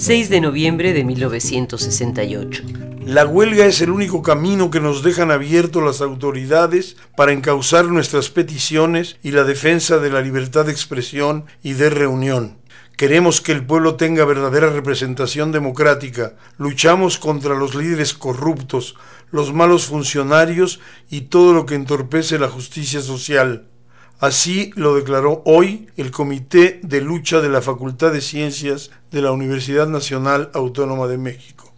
6 de noviembre de 1968. La huelga es el único camino que nos dejan abierto las autoridades para encauzar nuestras peticiones y la defensa de la libertad de expresión y de reunión. Queremos que el pueblo tenga verdadera representación democrática. Luchamos contra los líderes corruptos, los malos funcionarios y todo lo que entorpece la justicia social. Así lo declaró hoy el Comité de Lucha de la Facultad de Ciencias de la Universidad Nacional Autónoma de México.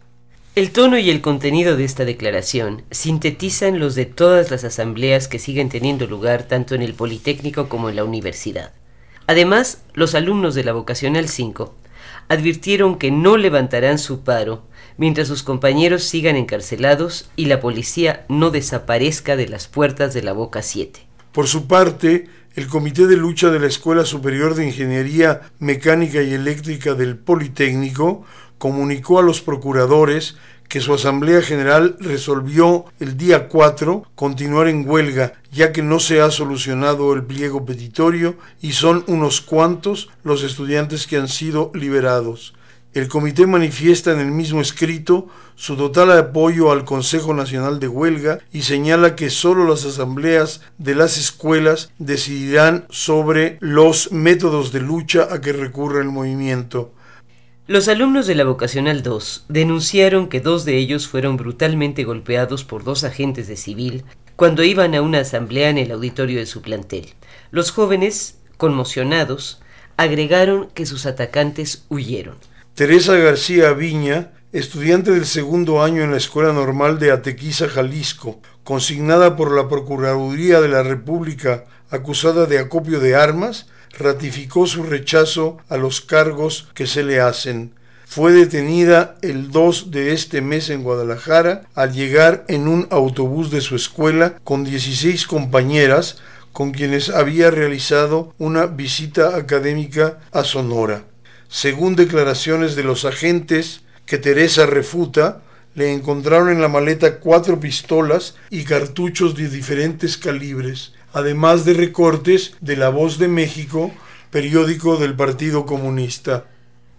El tono y el contenido de esta declaración sintetizan los de todas las asambleas que siguen teniendo lugar tanto en el Politécnico como en la universidad. Además, los alumnos de la Vocacional 5 advirtieron que no levantarán su paro mientras sus compañeros sigan encarcelados y la policía no desaparezca de las puertas de la Boca 7. Por su parte, el Comité de Lucha de la Escuela Superior de Ingeniería Mecánica y Eléctrica del Politécnico comunicó a los procuradores que su Asamblea General resolvió el día 4 continuar en huelga, ya que no se ha solucionado el pliego petitorio y son unos cuantos los estudiantes que han sido liberados. El comité manifiesta en el mismo escrito su total apoyo al Consejo Nacional de Huelga y señala que solo las asambleas de las escuelas decidirán sobre los métodos de lucha a que recurre el movimiento. Los alumnos de la Vocacional 2 denunciaron que dos de ellos fueron brutalmente golpeados por dos agentes de civil cuando iban a una asamblea en el auditorio de su plantel. Los jóvenes, conmocionados, agregaron que sus atacantes huyeron. Teresa García Viña, estudiante del segundo año en la Escuela Normal de Atequiza, Jalisco, consignada por la Procuraduría de la República acusada de acopio de armas, ratificó su rechazo a los cargos que se le hacen. Fue detenida el 2 de este mes en Guadalajara al llegar en un autobús de su escuela con 16 compañeras con quienes había realizado una visita académica a Sonora según declaraciones de los agentes que Teresa refuta, le encontraron en la maleta cuatro pistolas y cartuchos de diferentes calibres, además de recortes de La Voz de México, periódico del Partido Comunista.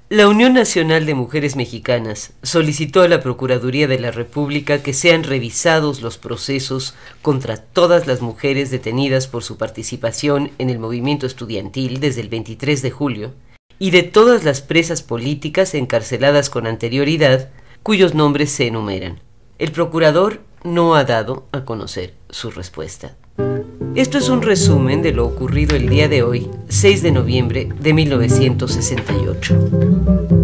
La Unión Nacional de Mujeres Mexicanas solicitó a la Procuraduría de la República que sean revisados los procesos contra todas las mujeres detenidas por su participación en el movimiento estudiantil desde el 23 de julio y de todas las presas políticas encarceladas con anterioridad, cuyos nombres se enumeran. El procurador no ha dado a conocer su respuesta. Esto es un resumen de lo ocurrido el día de hoy, 6 de noviembre de 1968.